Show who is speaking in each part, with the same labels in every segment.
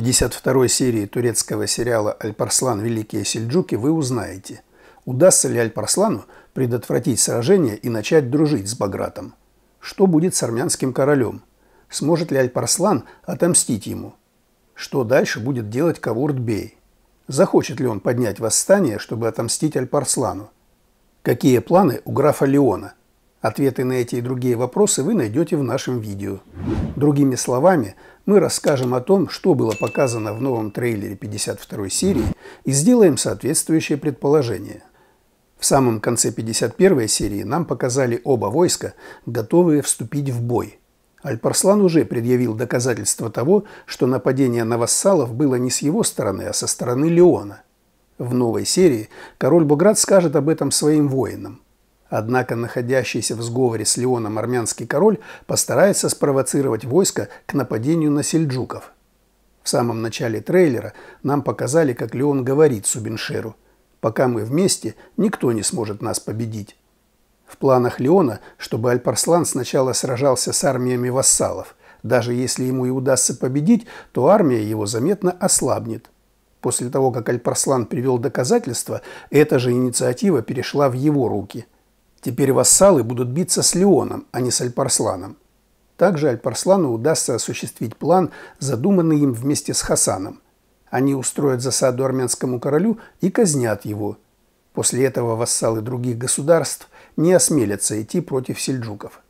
Speaker 1: 52 серии турецкого сериала «Альпарслан. Великие сельджуки» вы узнаете, удастся ли Альпарслану предотвратить сражение и начать дружить с Багратом. Что будет с армянским королем? Сможет ли Альпарслан отомстить ему? Что дальше будет делать Кавурдбей? Захочет ли он поднять восстание, чтобы отомстить Альпарслану? Какие планы у графа Леона? Ответы на эти и другие вопросы вы найдете в нашем видео. Другими словами, мы расскажем о том, что было показано в новом трейлере 52 серии и сделаем соответствующее предположение. В самом конце 51 серии нам показали оба войска, готовые вступить в бой. Альпарслан уже предъявил доказательства того, что нападение на вассалов было не с его стороны, а со стороны Леона. В новой серии король Буград скажет об этом своим воинам – Однако находящийся в сговоре с Леоном армянский король постарается спровоцировать войско к нападению на сельджуков. В самом начале трейлера нам показали, как Леон говорит Субиншеру «Пока мы вместе, никто не сможет нас победить». В планах Леона, чтобы Альпарслан сначала сражался с армиями вассалов. Даже если ему и удастся победить, то армия его заметно ослабнет. После того, как Альпарслан привел доказательства, эта же инициатива перешла в его руки – Теперь вассалы будут биться с Леоном, а не с Альпарсланом. Также Альпарслану удастся осуществить план, задуманный им вместе с Хасаном. Они устроят засаду армянскому королю и казнят его. После этого вассалы других государств не осмелятся идти против сельджуков.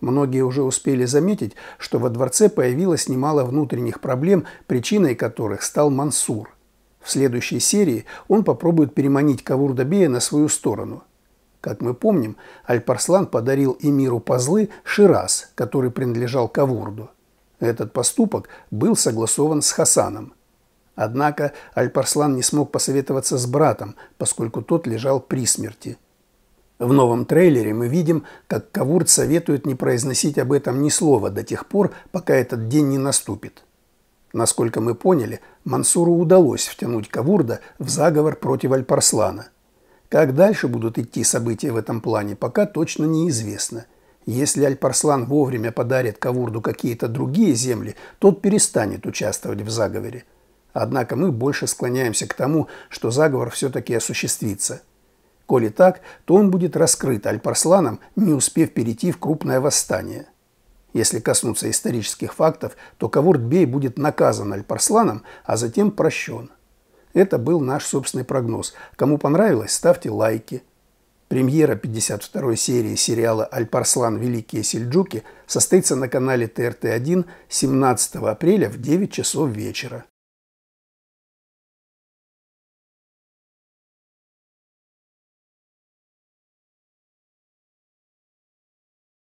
Speaker 1: Многие уже успели заметить, что во дворце появилось немало внутренних проблем, причиной которых стал Мансур. В следующей серии он попробует переманить Кавурдабея на свою сторону – как мы помним, Альпарслан подарил эмиру Пазлы Шираз, который принадлежал Кавурду. Этот поступок был согласован с Хасаном. Однако Альпарслан не смог посоветоваться с братом, поскольку тот лежал при смерти. В новом трейлере мы видим, как Кавурд советует не произносить об этом ни слова до тех пор, пока этот день не наступит. Насколько мы поняли, Мансуру удалось втянуть Кавурда в заговор против Альпарслана – как дальше будут идти события в этом плане, пока точно неизвестно. Если Альпарслан вовремя подарит Кавурду какие-то другие земли, тот перестанет участвовать в заговоре. Однако мы больше склоняемся к тому, что заговор все-таки осуществится. Коли так, то он будет раскрыт Альпарсланом, не успев перейти в крупное восстание. Если коснуться исторических фактов, то Кавурдбей будет наказан Альпарсланом, а затем прощен. Это был наш собственный прогноз. Кому понравилось, ставьте лайки. Премьера 52 серии сериала «Альпарслан. Великие сельджуки» состоится на канале ТРТ-1 17 апреля в 9 часов вечера.